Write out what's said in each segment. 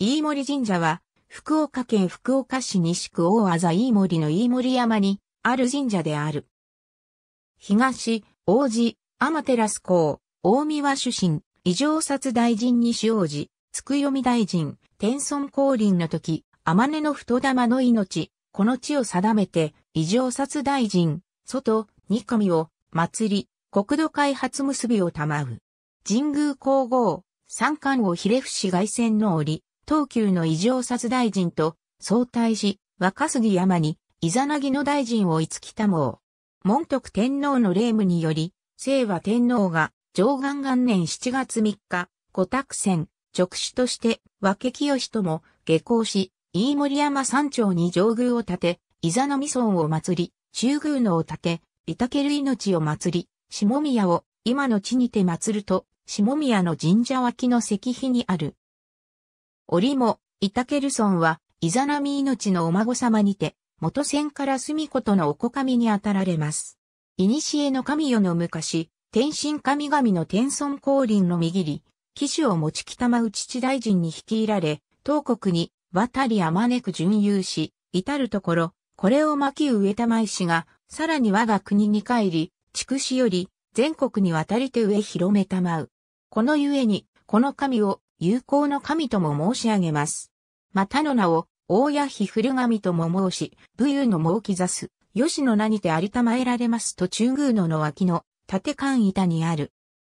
飯森神社は、福岡県福岡市西区大あざ飯森の飯森山にある神社である。東、王子、天照公、大宮主神、異常殺大臣西王子、つくよみ大臣、天孫降臨の時、天音の太玉の命、この地を定めて、異常殺大臣、外、二神を、祭り、国土開発結びを賜う。神宮皇后、三冠をひれ伏し外線の折、東急の異常殺大臣と相対し、若杉山に、イザナギの大臣を五木もう。門徳天皇の霊夢により、清和天皇が、上岸元年7月3日、五託船、直使として、和家清とも下校し、飯森山山頂に上宮を建て、伊ザの未村を祭り、中宮のを建て、いたける命を祭り、下宮を今の地にて祭ると、下宮の神社脇の石碑にある折も、イタケルソンは、イザナミ命のお孫様にて、元戦から住子とのお子神にあたられます。いにしえの神よの昔、天神神々の天孫降臨の右り、騎手を持ち北間内地大臣に率いられ、当国に渡りあまねく巡遊し、至るところ、これを巻き植玉いしが、さらに我が国に帰り、筑紫より、全国に渡りて上広めたまう。このゆえに、この神を、友好の神とも申し上げます。またの名を、大谷日古神とも申し、武勇の猛きざす、吉野名にてありたまえられますと中宮野の脇の、立間板にある。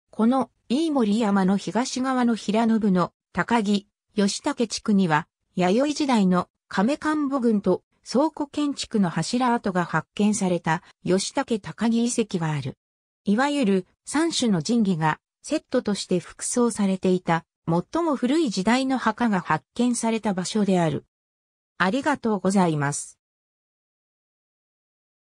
この、飯森山の東側の平信の、高木、吉武地区には、弥生時代の亀官母群と倉庫建築の柱跡が発見された吉武高木遺跡がある。いわゆる三種の神器がセットとして服装されていた最も古い時代の墓が発見された場所である。ありがとうございます。